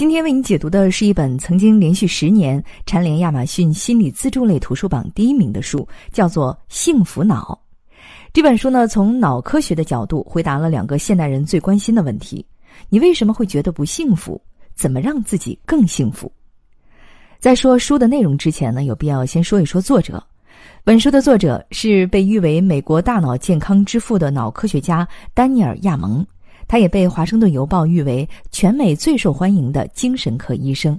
今天为你解读的是一本曾经连续十年蝉联亚马逊心理自助类图书榜第一名的书，叫做《幸福脑》。这本书呢，从脑科学的角度回答了两个现代人最关心的问题：你为什么会觉得不幸福？怎么让自己更幸福？在说书的内容之前呢，有必要先说一说作者。本书的作者是被誉为美国大脑健康之父的脑科学家丹尼尔·亚蒙。他也被《华盛顿邮报》誉为全美最受欢迎的精神科医生。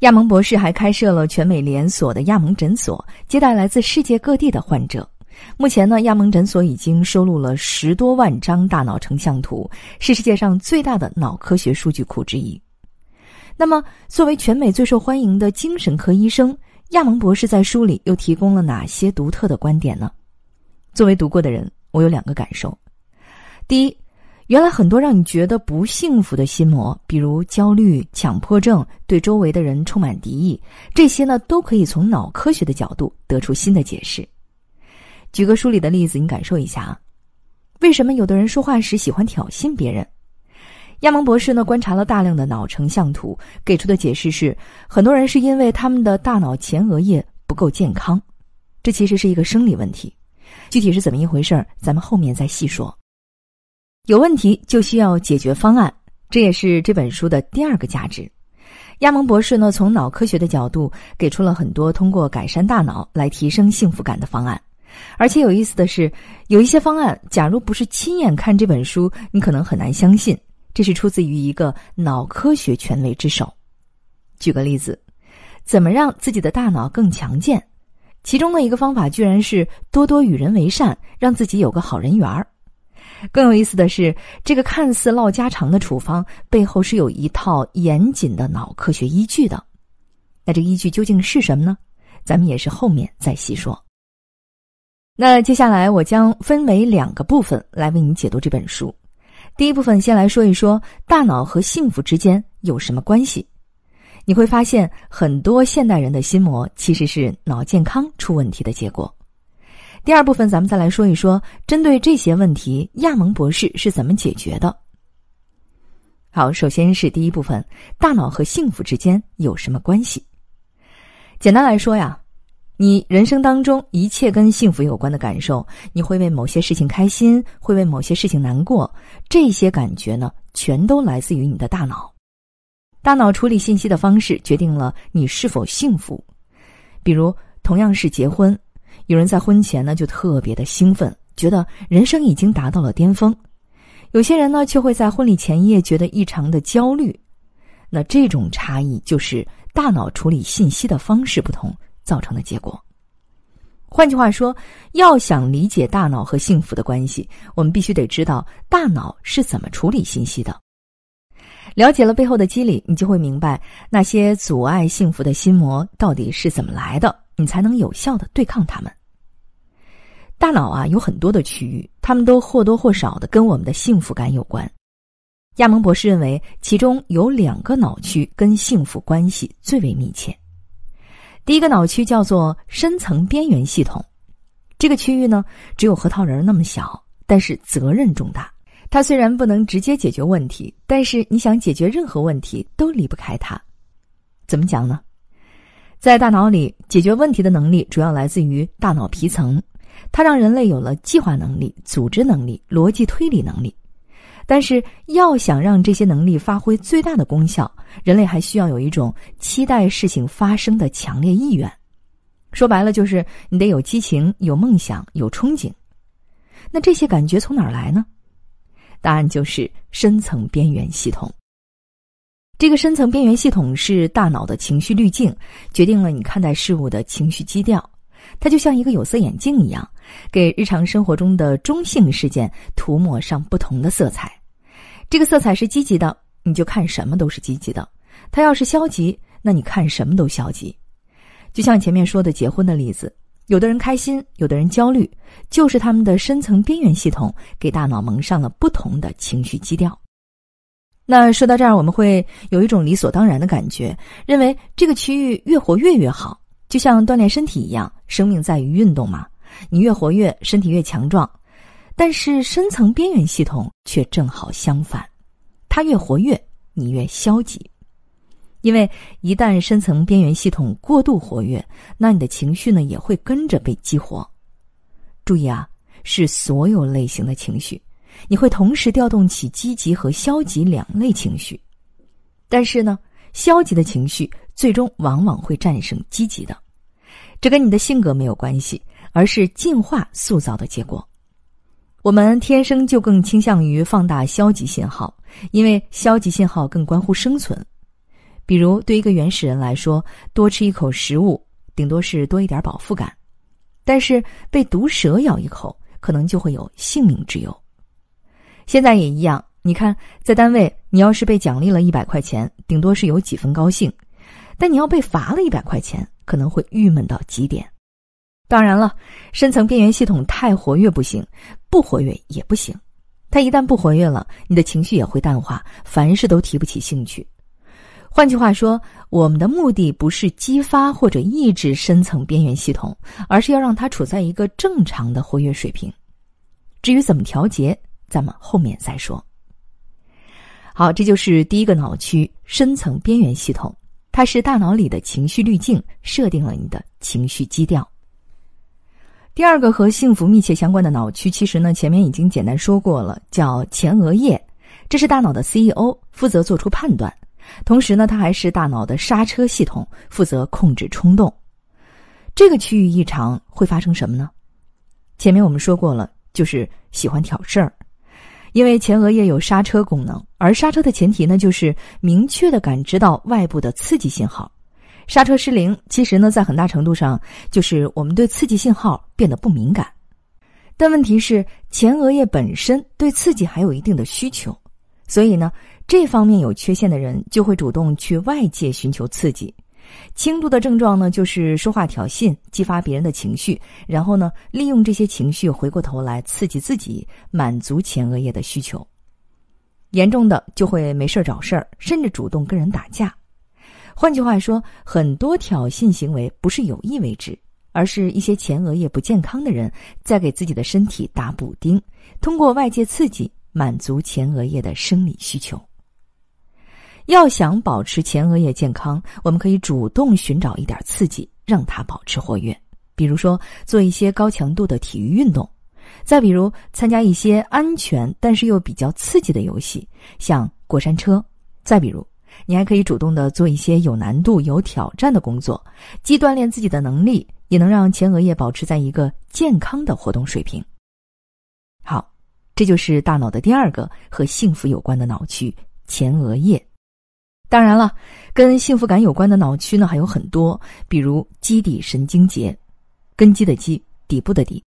亚蒙博士还开设了全美连锁的亚蒙诊所，接待来自世界各地的患者。目前呢，亚蒙诊所已经收录了十多万张大脑成像图，是世界上最大的脑科学数据库之一。那么，作为全美最受欢迎的精神科医生，亚蒙博士在书里又提供了哪些独特的观点呢？作为读过的人，我有两个感受：第一，原来很多让你觉得不幸福的心魔，比如焦虑、强迫症，对周围的人充满敌意，这些呢都可以从脑科学的角度得出新的解释。举个书里的例子，你感受一下啊，为什么有的人说话时喜欢挑衅别人？亚蒙博士呢观察了大量的脑成像图，给出的解释是，很多人是因为他们的大脑前额叶不够健康，这其实是一个生理问题。具体是怎么一回事儿，咱们后面再细说。有问题就需要解决方案，这也是这本书的第二个价值。亚蒙博士呢，从脑科学的角度给出了很多通过改善大脑来提升幸福感的方案。而且有意思的是，有一些方案，假如不是亲眼看这本书，你可能很难相信，这是出自于一个脑科学权威之手。举个例子，怎么让自己的大脑更强健？其中的一个方法，居然是多多与人为善，让自己有个好人缘儿。更有意思的是，这个看似唠家常的处方背后是有一套严谨的脑科学依据的。那这依据究竟是什么呢？咱们也是后面再细说。那接下来我将分为两个部分来为你解读这本书。第一部分先来说一说大脑和幸福之间有什么关系。你会发现，很多现代人的心魔其实是脑健康出问题的结果。第二部分，咱们再来说一说，针对这些问题，亚蒙博士是怎么解决的？好，首先是第一部分，大脑和幸福之间有什么关系？简单来说呀，你人生当中一切跟幸福有关的感受，你会为某些事情开心，会为某些事情难过，这些感觉呢，全都来自于你的大脑。大脑处理信息的方式决定了你是否幸福。比如，同样是结婚。有人在婚前呢就特别的兴奋，觉得人生已经达到了巅峰；有些人呢却会在婚礼前一夜觉得异常的焦虑。那这种差异就是大脑处理信息的方式不同造成的结果。换句话说，要想理解大脑和幸福的关系，我们必须得知道大脑是怎么处理信息的。了解了背后的机理，你就会明白那些阻碍幸福的心魔到底是怎么来的。你才能有效的对抗他们。大脑啊，有很多的区域，他们都或多或少的跟我们的幸福感有关。亚蒙博士认为，其中有两个脑区跟幸福关系最为密切。第一个脑区叫做深层边缘系统，这个区域呢，只有核桃仁那么小，但是责任重大。它虽然不能直接解决问题，但是你想解决任何问题都离不开它。怎么讲呢？在大脑里，解决问题的能力主要来自于大脑皮层，它让人类有了计划能力、组织能力、逻辑推理能力。但是，要想让这些能力发挥最大的功效，人类还需要有一种期待事情发生的强烈意愿。说白了，就是你得有激情、有梦想、有憧憬。那这些感觉从哪儿来呢？答案就是深层边缘系统。这个深层边缘系统是大脑的情绪滤镜，决定了你看待事物的情绪基调。它就像一个有色眼镜一样，给日常生活中的中性事件涂抹上不同的色彩。这个色彩是积极的，你就看什么都是积极的；它要是消极，那你看什么都消极。就像前面说的结婚的例子，有的人开心，有的人焦虑，就是他们的深层边缘系统给大脑蒙上了不同的情绪基调。那说到这儿，我们会有一种理所当然的感觉，认为这个区域越活跃越好，就像锻炼身体一样，生命在于运动嘛。你越活跃，身体越强壮。但是深层边缘系统却正好相反，它越活跃，你越消极。因为一旦深层边缘系统过度活跃，那你的情绪呢也会跟着被激活。注意啊，是所有类型的情绪。你会同时调动起积极和消极两类情绪，但是呢，消极的情绪最终往往会战胜积极的，这跟你的性格没有关系，而是进化塑造的结果。我们天生就更倾向于放大消极信号，因为消极信号更关乎生存。比如，对一个原始人来说，多吃一口食物，顶多是多一点饱腹感；，但是被毒蛇咬一口，可能就会有性命之忧。现在也一样，你看，在单位，你要是被奖励了一百块钱，顶多是有几分高兴；但你要被罚了一百块钱，可能会郁闷到极点。当然了，深层边缘系统太活跃不行，不活跃也不行。它一旦不活跃了，你的情绪也会淡化，凡事都提不起兴趣。换句话说，我们的目的不是激发或者抑制深层边缘系统，而是要让它处在一个正常的活跃水平。至于怎么调节？咱们后面再说。好，这就是第一个脑区——深层边缘系统，它是大脑里的情绪滤镜，设定了你的情绪基调。第二个和幸福密切相关的脑区，其实呢前面已经简单说过了，叫前额叶，这是大脑的 CEO，负责做出判断，同时呢它还是大脑的刹车系统，负责控制冲动。这个区域异常会发生什么呢？前面我们说过了，就是喜欢挑事儿。因为前额叶有刹车功能，而刹车的前提呢，就是明确的感知到外部的刺激信号。刹车失灵，其实呢，在很大程度上就是我们对刺激信号变得不敏感。但问题是，前额叶本身对刺激还有一定的需求，所以呢，这方面有缺陷的人就会主动去外界寻求刺激。轻度的症状呢，就是说话挑衅，激发别人的情绪，然后呢，利用这些情绪回过头来刺激自己，满足前额叶的需求。严重的就会没事找事儿，甚至主动跟人打架。换句话说，很多挑衅行为不是有意为之，而是一些前额叶不健康的人在给自己的身体打补丁，通过外界刺激满足前额叶的生理需求。要想保持前额叶健康，我们可以主动寻找一点刺激，让它保持活跃。比如说，做一些高强度的体育运动；再比如，参加一些安全但是又比较刺激的游戏，像过山车；再比如，你还可以主动的做一些有难度、有挑战的工作，既锻炼自己的能力，也能让前额叶保持在一个健康的活动水平。好，这就是大脑的第二个和幸福有关的脑区——前额叶。当然了，跟幸福感有关的脑区呢还有很多，比如基底神经节，根基的基，底部的底，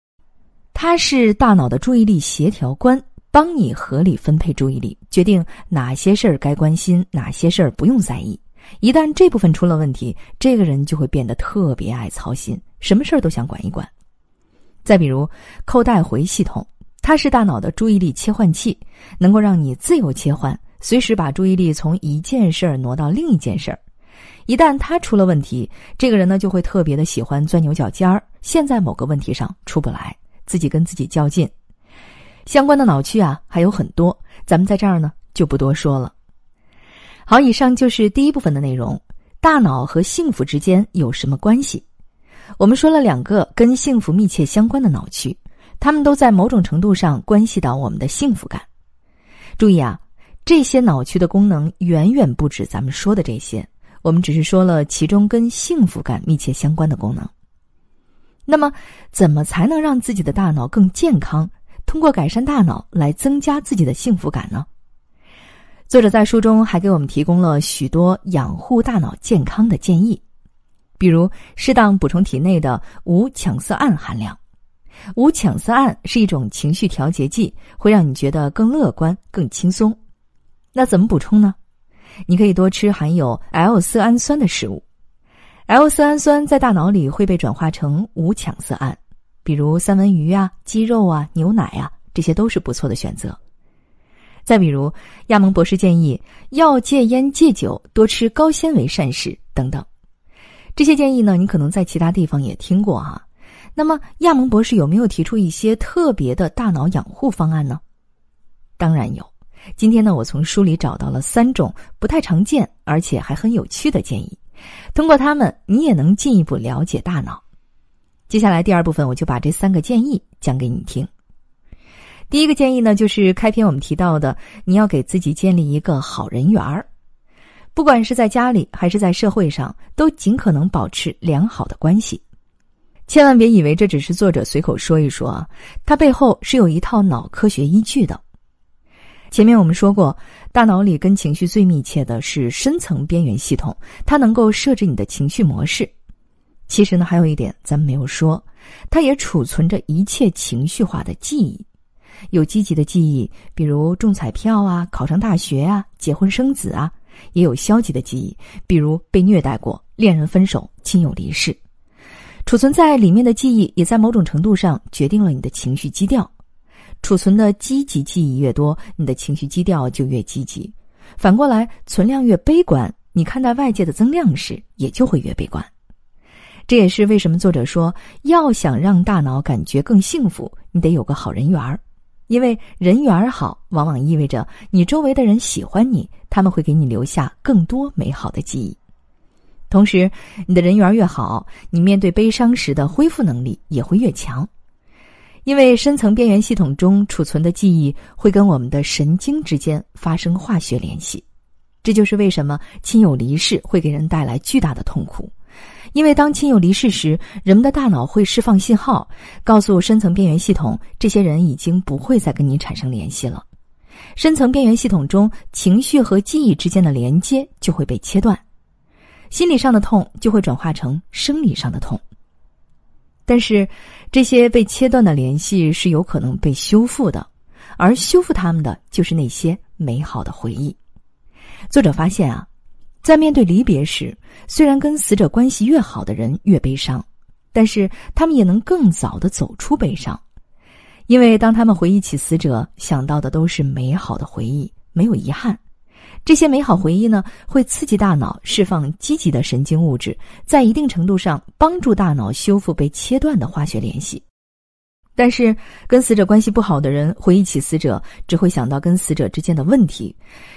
它是大脑的注意力协调官，帮你合理分配注意力，决定哪些事儿该关心，哪些事儿不用在意。一旦这部分出了问题，这个人就会变得特别爱操心，什么事儿都想管一管。再比如扣带回系统，它是大脑的注意力切换器，能够让你自由切换。随时把注意力从一件事儿挪到另一件事儿，一旦他出了问题，这个人呢就会特别的喜欢钻牛角尖儿，陷在某个问题上出不来，自己跟自己较劲。相关的脑区啊还有很多，咱们在这儿呢就不多说了。好，以上就是第一部分的内容：大脑和幸福之间有什么关系？我们说了两个跟幸福密切相关的脑区，他们都在某种程度上关系到我们的幸福感。注意啊。这些脑区的功能远远不止咱们说的这些，我们只是说了其中跟幸福感密切相关的功能。那么，怎么才能让自己的大脑更健康，通过改善大脑来增加自己的幸福感呢？作者在书中还给我们提供了许多养护大脑健康的建议，比如适当补充体内的无羟色胺含量。无羟色胺是一种情绪调节剂，会让你觉得更乐观、更轻松。那怎么补充呢？你可以多吃含有 L 色氨酸的食物，L 色氨酸在大脑里会被转化成五羟色胺，比如三文鱼啊、鸡肉啊、牛奶啊，这些都是不错的选择。再比如亚蒙博士建议要戒烟戒酒，多吃高纤维膳食等等。这些建议呢，你可能在其他地方也听过哈。那么亚蒙博士有没有提出一些特别的大脑养护方案呢？当然有。今天呢，我从书里找到了三种不太常见而且还很有趣的建议，通过它们，你也能进一步了解大脑。接下来第二部分，我就把这三个建议讲给你听。第一个建议呢，就是开篇我们提到的，你要给自己建立一个好人缘儿，不管是在家里还是在社会上，都尽可能保持良好的关系。千万别以为这只是作者随口说一说啊，它背后是有一套脑科学依据的。前面我们说过，大脑里跟情绪最密切的是深层边缘系统，它能够设置你的情绪模式。其实呢，还有一点咱们没有说，它也储存着一切情绪化的记忆，有积极的记忆，比如中彩票啊、考上大学啊、结婚生子啊，也有消极的记忆，比如被虐待过、恋人分手、亲友离世。储存在里面的记忆，也在某种程度上决定了你的情绪基调。储存的积极记忆越多，你的情绪基调就越积极；反过来，存量越悲观，你看待外界的增量时也就会越悲观。这也是为什么作者说，要想让大脑感觉更幸福，你得有个好人缘儿，因为人缘儿好，往往意味着你周围的人喜欢你，他们会给你留下更多美好的记忆。同时，你的人缘越好，你面对悲伤时的恢复能力也会越强。因为深层边缘系统中储存的记忆会跟我们的神经之间发生化学联系，这就是为什么亲友离世会给人带来巨大的痛苦。因为当亲友离世时，人们的大脑会释放信号，告诉深层边缘系统，这些人已经不会再跟你产生联系了。深层边缘系统中情绪和记忆之间的连接就会被切断，心理上的痛就会转化成生理上的痛。但是，这些被切断的联系是有可能被修复的，而修复他们的就是那些美好的回忆。作者发现啊，在面对离别时，虽然跟死者关系越好的人越悲伤，但是他们也能更早的走出悲伤，因为当他们回忆起死者，想到的都是美好的回忆，没有遗憾。这些美好回忆呢，会刺激大脑释放积极的神经物质，在一定程度上帮助大脑修复被切断的化学联系。但是，跟死者关系不好的人回忆起死者，只会想到跟死者之间的问题，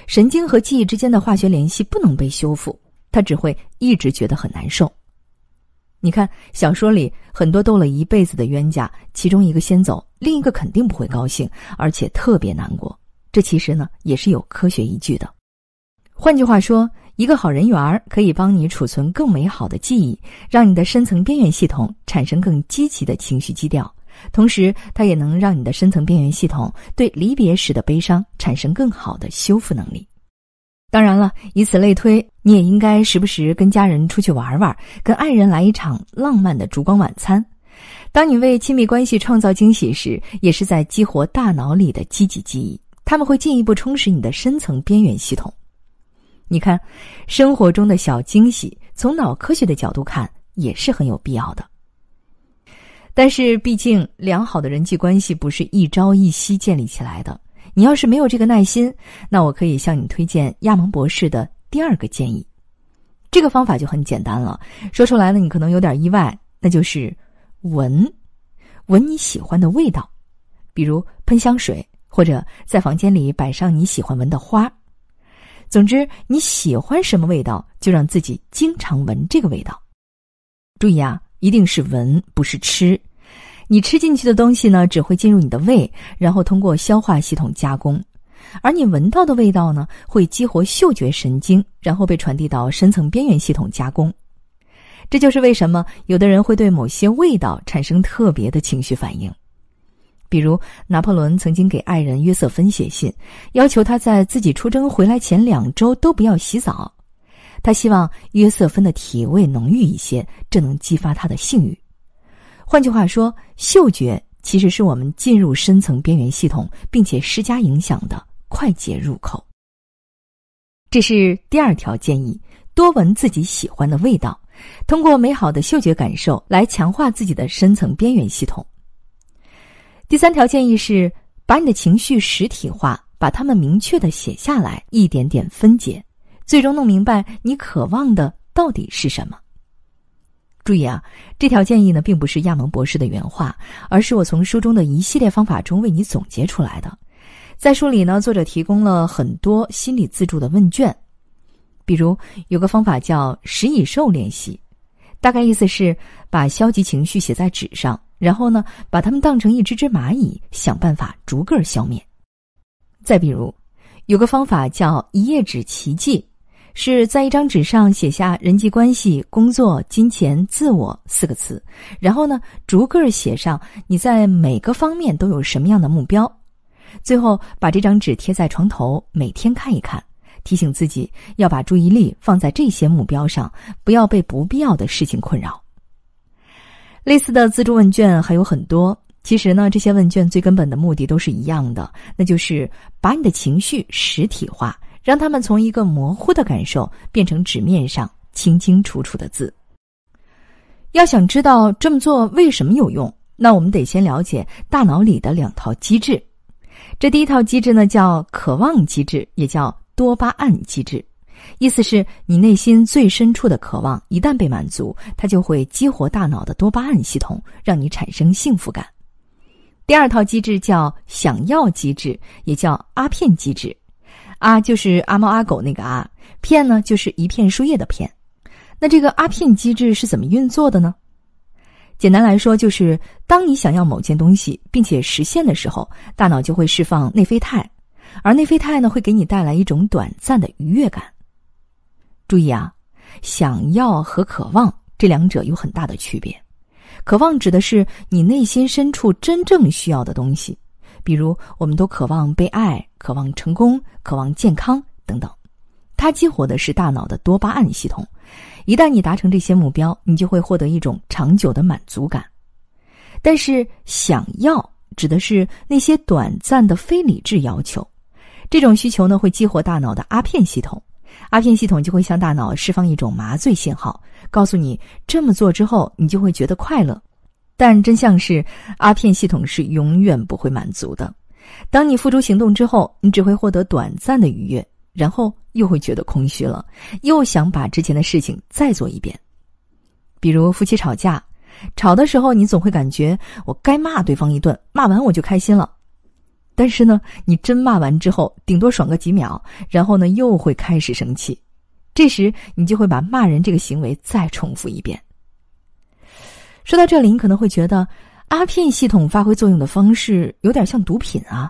神经和记忆之间的化学联系不能被修复，他只会一直觉得很难受。你看小说里很多斗了一辈子的冤家，其中一个先走，另一个肯定不会高兴，而且特别难过。这其实呢，也是有科学依据的。换句话说，一个好人缘可以帮你储存更美好的记忆，让你的深层边缘系统产生更积极的情绪基调。同时，它也能让你的深层边缘系统对离别时的悲伤产生更好的修复能力。当然了，以此类推，你也应该时不时跟家人出去玩玩，跟爱人来一场浪漫的烛光晚餐。当你为亲密关系创造惊喜时，也是在激活大脑里的积极记忆，他们会进一步充实你的深层边缘系统。你看，生活中的小惊喜，从脑科学的角度看也是很有必要的。但是，毕竟良好的人际关系不是一朝一夕建立起来的。你要是没有这个耐心，那我可以向你推荐亚蒙博士的第二个建议。这个方法就很简单了，说出来呢，你可能有点意外，那就是闻，闻你喜欢的味道，比如喷香水，或者在房间里摆上你喜欢闻的花儿。总之，你喜欢什么味道，就让自己经常闻这个味道。注意啊，一定是闻，不是吃。你吃进去的东西呢，只会进入你的胃，然后通过消化系统加工；而你闻到的味道呢，会激活嗅觉神经，然后被传递到深层边缘系统加工。这就是为什么有的人会对某些味道产生特别的情绪反应。比如，拿破仑曾经给爱人约瑟芬写信，要求他在自己出征回来前两周都不要洗澡。他希望约瑟芬的体味浓郁一些，这能激发他的性欲。换句话说，嗅觉其实是我们进入深层边缘系统并且施加影响的快捷入口。这是第二条建议：多闻自己喜欢的味道，通过美好的嗅觉感受来强化自己的深层边缘系统。第三条建议是把你的情绪实体化，把它们明确的写下来，一点点分解，最终弄明白你渴望的到底是什么。注意啊，这条建议呢并不是亚蒙博士的原话，而是我从书中的一系列方法中为你总结出来的。在书里呢，作者提供了很多心理自助的问卷，比如有个方法叫“食蚁兽练习”，大概意思是把消极情绪写在纸上。然后呢，把他们当成一只只蚂蚁，想办法逐个消灭。再比如，有个方法叫“一页纸奇迹”，是在一张纸上写下人际关系、工作、金钱、自我四个词，然后呢，逐个写上你在每个方面都有什么样的目标，最后把这张纸贴在床头，每天看一看，提醒自己要把注意力放在这些目标上，不要被不必要的事情困扰。类似的自助问卷还有很多。其实呢，这些问卷最根本的目的都是一样的，那就是把你的情绪实体化，让他们从一个模糊的感受变成纸面上清清楚楚的字。要想知道这么做为什么有用，那我们得先了解大脑里的两套机制。这第一套机制呢，叫渴望机制，也叫多巴胺机制。意思是你内心最深处的渴望一旦被满足，它就会激活大脑的多巴胺系统，让你产生幸福感。第二套机制叫“想要机制”，也叫阿片机制。阿就是阿猫阿狗那个阿，片呢就是一片树叶的片。那这个阿片机制是怎么运作的呢？简单来说，就是当你想要某件东西并且实现的时候，大脑就会释放内啡肽，而内啡肽呢会给你带来一种短暂的愉悦感。注意啊，想要和渴望这两者有很大的区别。渴望指的是你内心深处真正需要的东西，比如我们都渴望被爱、渴望成功、渴望健康等等。它激活的是大脑的多巴胺系统，一旦你达成这些目标，你就会获得一种长久的满足感。但是，想要指的是那些短暂的非理智要求，这种需求呢会激活大脑的阿片系统。阿片系统就会向大脑释放一种麻醉信号，告诉你这么做之后你就会觉得快乐。但真相是，阿片系统是永远不会满足的。当你付诸行动之后，你只会获得短暂的愉悦，然后又会觉得空虚了，又想把之前的事情再做一遍。比如夫妻吵架，吵的时候你总会感觉我该骂对方一顿，骂完我就开心了。但是呢，你真骂完之后，顶多爽个几秒，然后呢又会开始生气，这时你就会把骂人这个行为再重复一遍。说到这里，你可能会觉得阿片系统发挥作用的方式有点像毒品啊，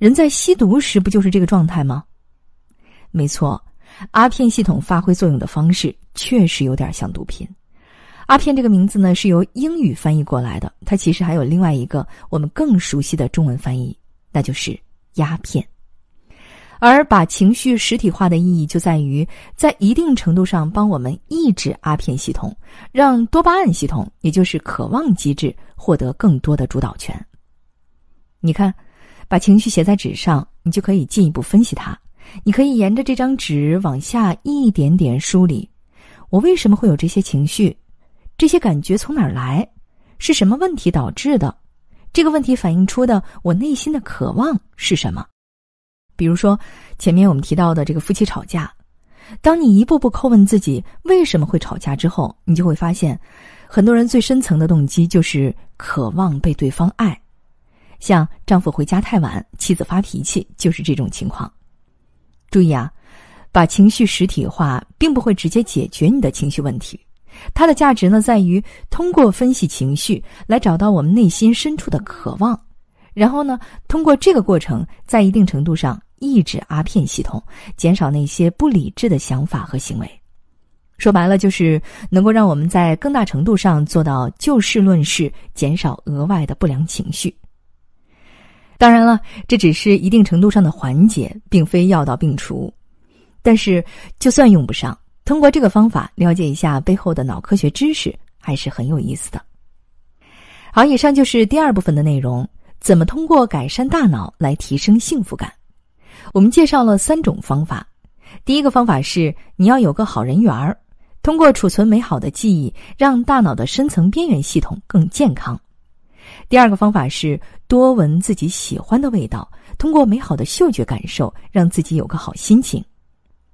人在吸毒时不就是这个状态吗？没错，阿片系统发挥作用的方式确实有点像毒品。阿片这个名字呢是由英语翻译过来的，它其实还有另外一个我们更熟悉的中文翻译。那就是鸦片，而把情绪实体化的意义就在于，在一定程度上帮我们抑制阿片系统，让多巴胺系统，也就是渴望机制，获得更多的主导权。你看，把情绪写在纸上，你就可以进一步分析它。你可以沿着这张纸往下一点点梳理：我为什么会有这些情绪？这些感觉从哪儿来？是什么问题导致的？这个问题反映出的我内心的渴望是什么？比如说，前面我们提到的这个夫妻吵架，当你一步步叩问自己为什么会吵架之后，你就会发现，很多人最深层的动机就是渴望被对方爱。像丈夫回家太晚，妻子发脾气，就是这种情况。注意啊，把情绪实体化，并不会直接解决你的情绪问题。它的价值呢，在于通过分析情绪来找到我们内心深处的渴望，然后呢，通过这个过程，在一定程度上抑制阿片系统，减少那些不理智的想法和行为。说白了，就是能够让我们在更大程度上做到就事论事，减少额外的不良情绪。当然了，这只是一定程度上的缓解，并非药到病除。但是，就算用不上。通过这个方法了解一下背后的脑科学知识，还是很有意思的。好，以上就是第二部分的内容：怎么通过改善大脑来提升幸福感。我们介绍了三种方法。第一个方法是，你要有个好人缘儿，通过储存美好的记忆，让大脑的深层边缘系统更健康。第二个方法是，多闻自己喜欢的味道，通过美好的嗅觉感受，让自己有个好心情。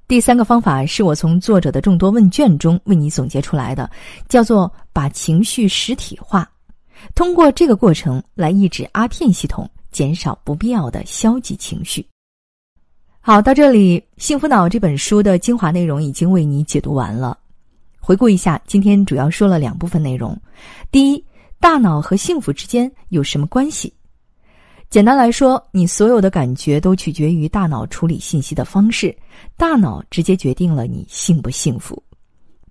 第三个方法是我从作者的众多问卷中为你总结出来的，叫做把情绪实体化，通过这个过程来抑制阿片系统，减少不必要的消极情绪。好，到这里，《幸福脑》这本书的精华内容已经为你解读完了。回顾一下，今天主要说了两部分内容：第一，大脑和幸福之间有什么关系？简单来说，你所有的感觉都取决于大脑处理信息的方式，大脑直接决定了你幸不幸福。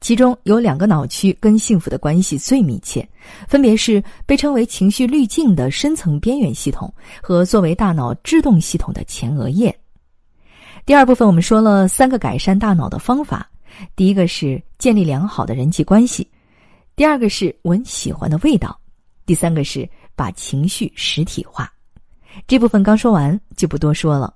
其中有两个脑区跟幸福的关系最密切，分别是被称为“情绪滤镜”的深层边缘系统和作为大脑制动系统的前额叶。第二部分我们说了三个改善大脑的方法：第一个是建立良好的人际关系，第二个是闻喜欢的味道，第三个是把情绪实体化。这部分刚说完，就不多说了。